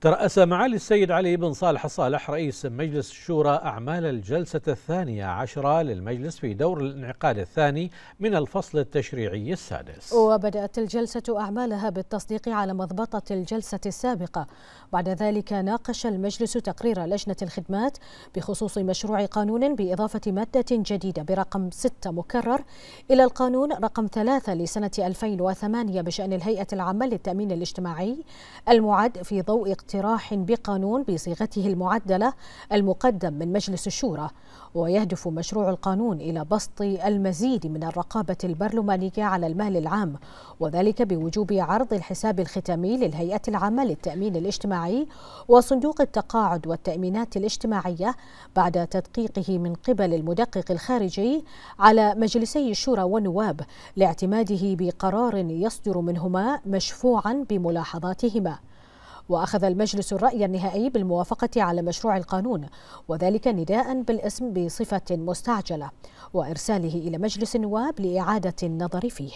ترأس معالي السيد علي بن صالح الصالح رئيس مجلس الشورى أعمال الجلسة الثانية عشرة للمجلس في دور الانعقاد الثاني من الفصل التشريعي السادس وبدأت الجلسة أعمالها بالتصديق على مضبطة الجلسة السابقة بعد ذلك ناقش المجلس تقرير لجنة الخدمات بخصوص مشروع قانون بإضافة مادة جديدة برقم 6 مكرر إلى القانون رقم 3 لسنة 2008 بشأن الهيئة العامة للتأمين الاجتماعي المعد في ضوء اقتراح بقانون بصيغته المعدله المقدم من مجلس الشورى ويهدف مشروع القانون الى بسط المزيد من الرقابه البرلمانيه على المال العام وذلك بوجوب عرض الحساب الختامي للهيئه العامه للتامين الاجتماعي وصندوق التقاعد والتامينات الاجتماعيه بعد تدقيقه من قبل المدقق الخارجي على مجلسي الشورى والنواب لاعتماده بقرار يصدر منهما مشفوعا بملاحظاتهما وأخذ المجلس الرأي النهائي بالموافقة على مشروع القانون وذلك نداء بالاسم بصفة مستعجلة وإرساله إلى مجلس النواب لإعادة النظر فيه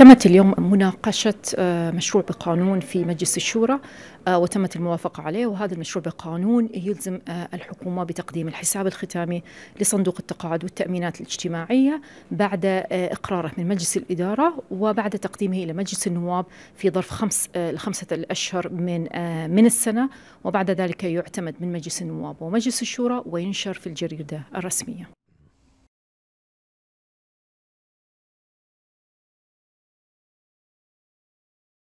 تمت اليوم مناقشة آه، مشروع بقانون في مجلس الشورى آه، وتمت الموافقة عليه وهذا المشروع بقانون يلزم آه، الحكومة بتقديم الحساب الختامي لصندوق التقاعد والتأمينات الاجتماعية بعد إقراره من مجلس الإدارة وبعد تقديمه إلى مجلس النواب في ظرف خمس لخمسة الأشهر من من السنة وبعد ذلك يعتمد من مجلس النواب ومجلس الشورى وينشر في الجريدة الرسمية